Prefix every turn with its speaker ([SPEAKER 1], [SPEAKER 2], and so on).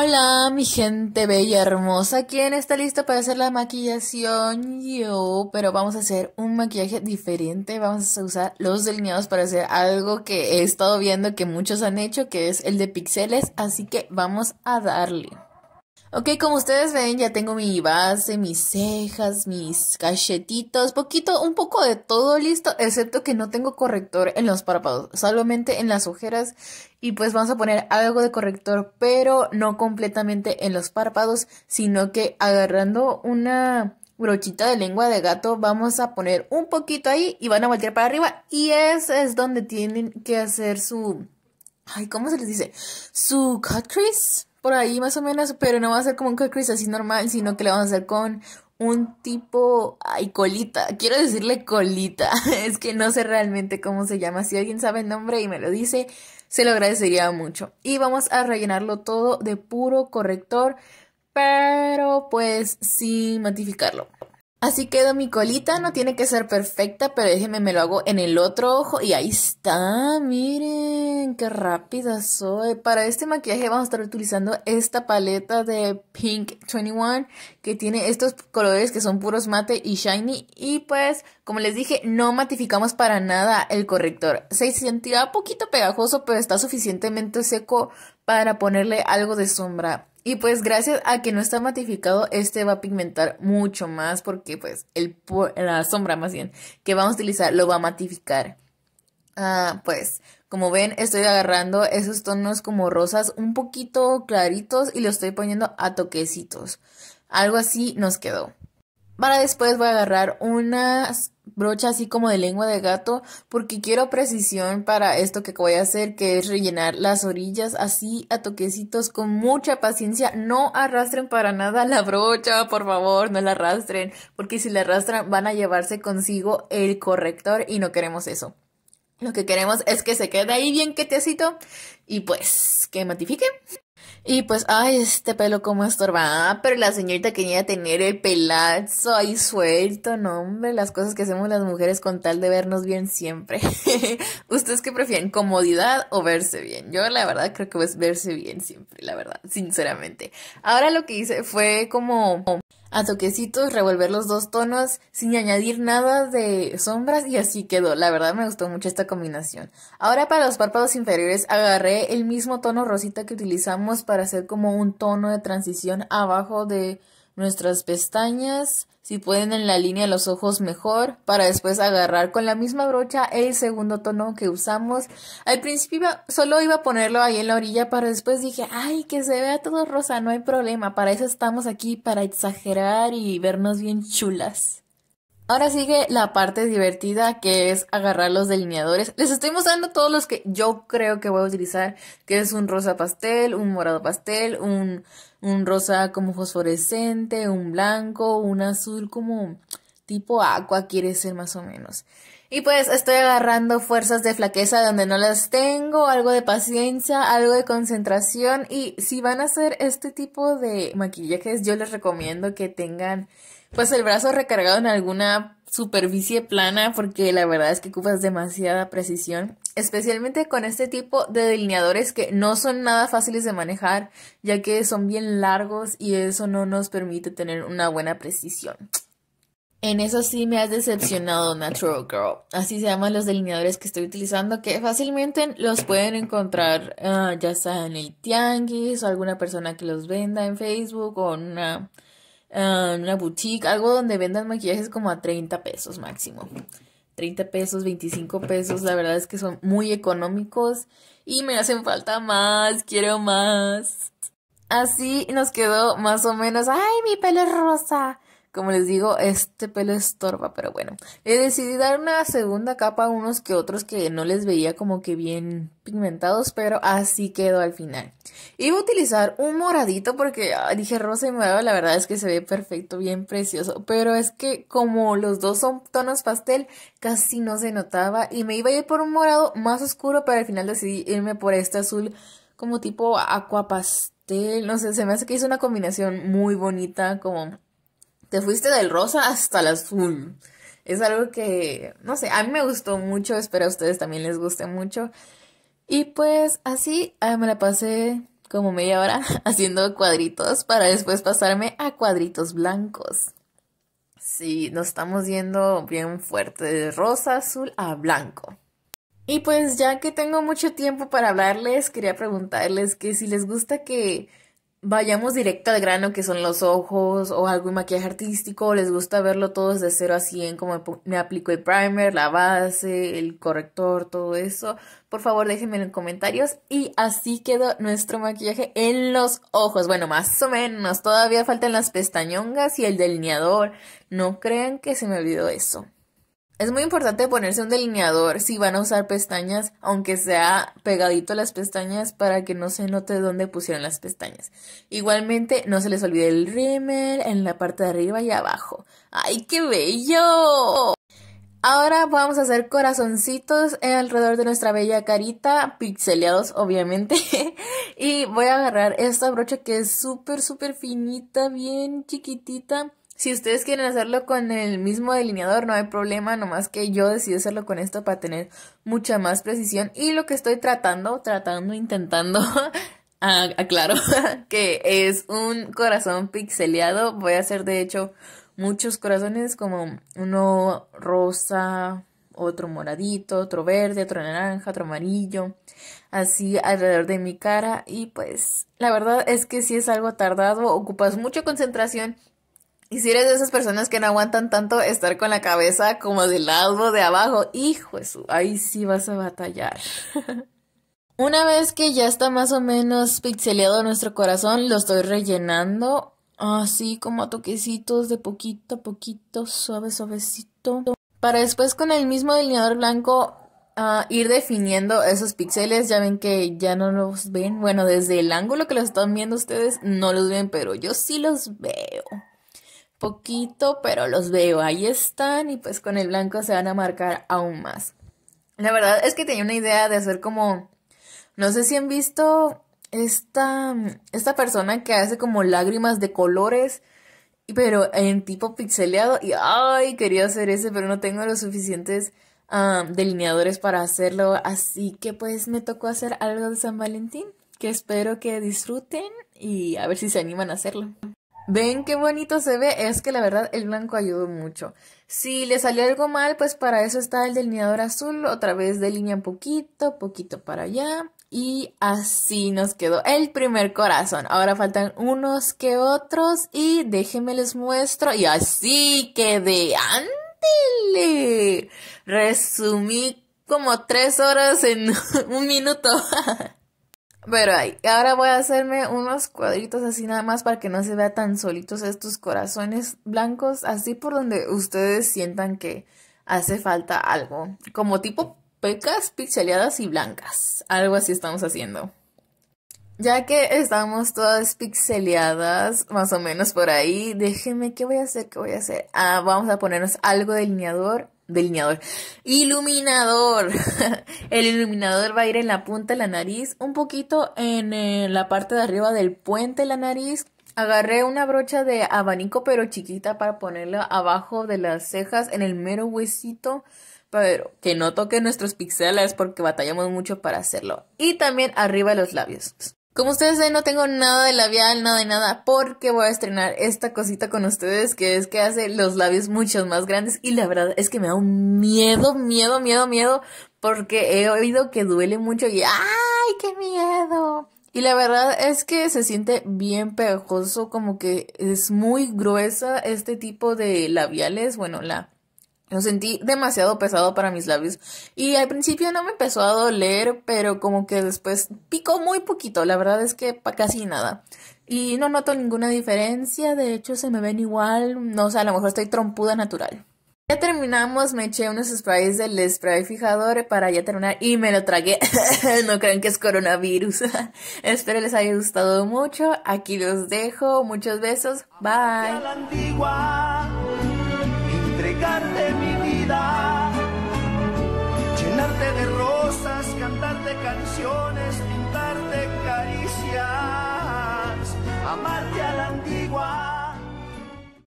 [SPEAKER 1] Hola, mi gente bella, hermosa. ¿Quién está lista para hacer la maquillación? Yo, pero vamos a hacer un maquillaje diferente. Vamos a usar los delineados para hacer algo que he estado viendo que muchos han hecho, que es el de pixeles. Así que vamos a darle. Ok, como ustedes ven, ya tengo mi base, mis cejas, mis cachetitos, poquito, un poco de todo listo, excepto que no tengo corrector en los párpados, solamente en las ojeras y pues vamos a poner algo de corrector, pero no completamente en los párpados, sino que agarrando una brochita de lengua de gato vamos a poner un poquito ahí y van a voltear para arriba y ese es donde tienen que hacer su... Ay, ¿cómo se les dice? Su cut crease ahí más o menos, pero no va a ser como un crisis así normal, sino que le vamos a hacer con un tipo, ay, colita, quiero decirle colita, es que no sé realmente cómo se llama, si alguien sabe el nombre y me lo dice, se lo agradecería mucho. Y vamos a rellenarlo todo de puro corrector, pero pues sin matificarlo. Así quedó mi colita, no tiene que ser perfecta, pero déjenme me lo hago en el otro ojo y ahí está, miren, qué rápida soy. Para este maquillaje vamos a estar utilizando esta paleta de Pink 21 que tiene estos colores que son puros mate y shiny y pues, como les dije, no matificamos para nada el corrector. Se siente un poquito pegajoso, pero está suficientemente seco para ponerle algo de sombra. Y pues gracias a que no está matificado, este va a pigmentar mucho más porque pues el, la sombra más bien que vamos a utilizar lo va a matificar. Ah, pues como ven estoy agarrando esos tonos como rosas un poquito claritos y lo estoy poniendo a toquecitos. Algo así nos quedó. Para después voy a agarrar unas brocha así como de lengua de gato porque quiero precisión para esto que voy a hacer que es rellenar las orillas así a toquecitos con mucha paciencia no arrastren para nada la brocha por favor no la arrastren porque si la arrastran van a llevarse consigo el corrector y no queremos eso lo que queremos es que se quede ahí bien quietecito y pues que matifique. Y pues, ay, este pelo como estorba. Ah, pero la señorita quería tener el pelazo ahí suelto, no hombre, las cosas que hacemos las mujeres con tal de vernos bien siempre. ¿Ustedes qué prefieren, comodidad o verse bien? Yo la verdad creo que es verse bien siempre, la verdad, sinceramente. Ahora lo que hice fue como a toquecitos, revolver los dos tonos sin añadir nada de sombras y así quedó. La verdad me gustó mucho esta combinación. Ahora para los párpados inferiores agarré el mismo tono rosita que utilizamos para hacer como un tono de transición abajo de nuestras pestañas, si pueden en la línea de los ojos mejor, para después agarrar con la misma brocha el segundo tono que usamos. Al principio solo iba a ponerlo ahí en la orilla, pero después dije, ay, que se vea todo rosa, no hay problema, para eso estamos aquí, para exagerar y vernos bien chulas. Ahora sigue la parte divertida que es agarrar los delineadores. Les estoy mostrando todos los que yo creo que voy a utilizar, que es un rosa pastel, un morado pastel, un, un rosa como fosforescente, un blanco, un azul como tipo agua quiere ser más o menos. Y pues estoy agarrando fuerzas de flaqueza donde no las tengo, algo de paciencia, algo de concentración y si van a hacer este tipo de maquillajes yo les recomiendo que tengan pues el brazo recargado en alguna superficie plana porque la verdad es que ocupas demasiada precisión, especialmente con este tipo de delineadores que no son nada fáciles de manejar ya que son bien largos y eso no nos permite tener una buena precisión. En eso sí me has decepcionado, Natural Girl. Así se llaman los delineadores que estoy utilizando, que fácilmente los pueden encontrar ah, ya sea en el Tianguis o alguna persona que los venda en Facebook o en una eh, una boutique, algo donde vendan maquillajes como a 30 pesos máximo. 30 pesos, 25 pesos, la verdad es que son muy económicos y me hacen falta más, quiero más. Así nos quedó más o menos, ay, mi pelo es rosa, como les digo, este pelo estorba, pero bueno. Le decidí dar una segunda capa a unos que otros que no les veía como que bien pigmentados, pero así quedó al final. Iba a utilizar un moradito porque dije rosa y morado, la verdad es que se ve perfecto, bien precioso, pero es que como los dos son tonos pastel, casi no se notaba y me iba a ir por un morado más oscuro, pero al final decidí irme por este azul como tipo aquapastel, no sé, se me hace que hizo una combinación muy bonita como te fuiste del rosa hasta el azul. Es algo que, no sé, a mí me gustó mucho, espero a ustedes también les guste mucho. Y pues así ah, me la pasé como media hora haciendo cuadritos para después pasarme a cuadritos blancos. Sí, nos estamos yendo bien fuerte de rosa azul a blanco. Y pues ya que tengo mucho tiempo para hablarles, quería preguntarles que si les gusta que vayamos directo al grano que son los ojos o algún maquillaje artístico, les gusta verlo todo de 0 a 100, como me aplico el primer, la base, el corrector, todo eso. Por favor, déjenme en los comentarios y así quedó nuestro maquillaje en los ojos. Bueno, más o menos, todavía faltan las pestañongas y el delineador. No crean que se me olvidó eso. Es muy importante ponerse un delineador si van a usar pestañas, aunque sea pegadito las pestañas para que no se note dónde pusieron las pestañas. Igualmente, no se les olvide el rímel en la parte de arriba y abajo. ¡Ay, qué bello! Ahora vamos a hacer corazoncitos alrededor de nuestra bella carita, pixeleados obviamente. y voy a agarrar esta brocha que es súper, súper finita, bien chiquitita. Si ustedes quieren hacerlo con el mismo delineador, no hay problema, nomás que yo decido hacerlo con esto para tener mucha más precisión. Y lo que estoy tratando, tratando, intentando, aclaro, que es un corazón pixeleado. Voy a hacer, de hecho, muchos corazones, como uno rosa, otro moradito, otro verde, otro naranja, otro amarillo, así alrededor de mi cara. Y pues la verdad es que si es algo tardado, ocupas mucha concentración y si eres de esas personas que no aguantan tanto estar con la cabeza como del lado de abajo, hijo, su! ahí sí vas a batallar. Una vez que ya está más o menos pixeleado nuestro corazón, lo estoy rellenando así como a toquecitos de poquito a poquito, suave, suavecito. Para después con el mismo delineador blanco ah, ir definiendo esos píxeles. Ya ven que ya no los ven. Bueno, desde el ángulo que los están viendo ustedes no los ven, pero yo sí los veo poquito, pero los veo, ahí están y pues con el blanco se van a marcar aún más. La verdad es que tenía una idea de hacer como, no sé si han visto esta, esta persona que hace como lágrimas de colores, pero en tipo pixeleado y, ay, quería hacer ese, pero no tengo los suficientes ah, delineadores para hacerlo, así que pues me tocó hacer algo de San Valentín, que espero que disfruten y a ver si se animan a hacerlo. Ven qué bonito se ve, es que la verdad el blanco ayudó mucho. Si le salió algo mal, pues para eso está el delineador azul, otra vez delinea un poquito, poquito para allá. Y así nos quedó el primer corazón. Ahora faltan unos que otros y déjenme les muestro. Y así quedé. ¡Ándele! Resumí como tres horas en un minuto. Pero ahí, ahora voy a hacerme unos cuadritos así nada más para que no se vea tan solitos estos corazones blancos, así por donde ustedes sientan que hace falta algo, como tipo pecas pixeleadas y blancas, algo así estamos haciendo. Ya que estamos todas pixeleadas, más o menos por ahí, déjenme, ¿qué voy a hacer? ¿Qué voy a hacer? Ah, vamos a ponernos algo delineador Delineador. Iluminador. el iluminador va a ir en la punta de la nariz, un poquito en eh, la parte de arriba del puente de la nariz. Agarré una brocha de abanico pero chiquita para ponerla abajo de las cejas en el mero huesito. Pero que no toque nuestros píxeles porque batallamos mucho para hacerlo. Y también arriba de los labios. Como ustedes ven, no tengo nada de labial, nada de nada, porque voy a estrenar esta cosita con ustedes, que es que hace los labios mucho más grandes. Y la verdad es que me da un miedo, miedo, miedo, miedo, porque he oído que duele mucho y ¡ay, qué miedo! Y la verdad es que se siente bien pegajoso, como que es muy gruesa este tipo de labiales, bueno, la lo sentí demasiado pesado para mis labios y al principio no me empezó a doler, pero como que después picó muy poquito, la verdad es que casi nada. Y no noto ninguna diferencia, de hecho se me ven igual, no sé, a lo mejor estoy trompuda natural. Ya terminamos, me eché unos sprays del spray fijador para ya terminar y me lo tragué. no crean que es coronavirus. Espero les haya gustado mucho. Aquí los dejo. Muchos besos. Bye mi vida, llenarte de rosas, cantarte canciones, pintarte caricias.